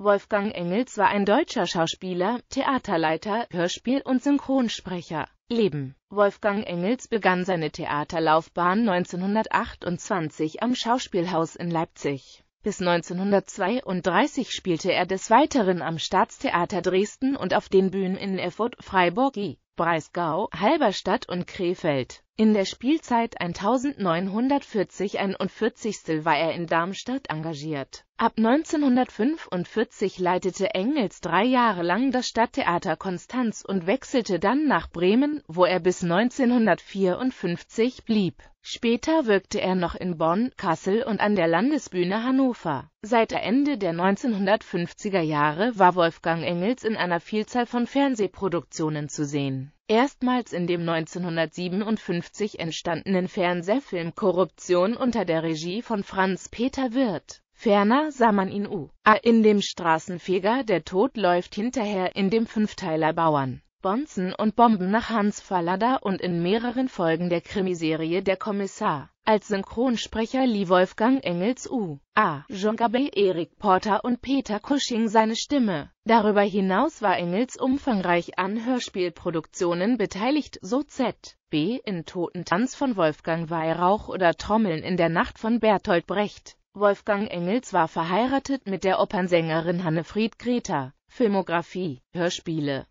Wolfgang Engels war ein deutscher Schauspieler, Theaterleiter, Hörspiel- und Synchronsprecher. Leben Wolfgang Engels begann seine Theaterlaufbahn 1928 am Schauspielhaus in Leipzig. Bis 1932 spielte er des Weiteren am Staatstheater Dresden und auf den Bühnen in Erfurt, Freiburg, Breisgau, Halberstadt und Krefeld. In der Spielzeit 1940-41 war er in Darmstadt engagiert. Ab 1945 leitete Engels drei Jahre lang das Stadttheater Konstanz und wechselte dann nach Bremen, wo er bis 1954 blieb. Später wirkte er noch in Bonn, Kassel und an der Landesbühne Hannover. Seit Ende der 1950er Jahre war Wolfgang Engels in einer Vielzahl von Fernsehproduktionen zu sehen. Erstmals in dem 1957 entstandenen Fernsehfilm Korruption unter der Regie von Franz Peter Wirth. Ferner sah man ihn U. A. in dem Straßenfeger Der Tod läuft hinterher in dem Fünfteiler Bauern. Bonzen und Bomben nach Hans Fallada und in mehreren Folgen der Krimiserie Der Kommissar. Als Synchronsprecher lieh Wolfgang Engels U. A. Jean Gabel, Erik Porter und Peter Cushing seine Stimme. Darüber hinaus war Engels umfangreich an Hörspielproduktionen beteiligt, so Z. B. in Totentanz von Wolfgang Weihrauch oder Trommeln in der Nacht von Bertolt Brecht. Wolfgang Engels war verheiratet mit der Opernsängerin Hannefried Greta. Filmografie, Hörspiele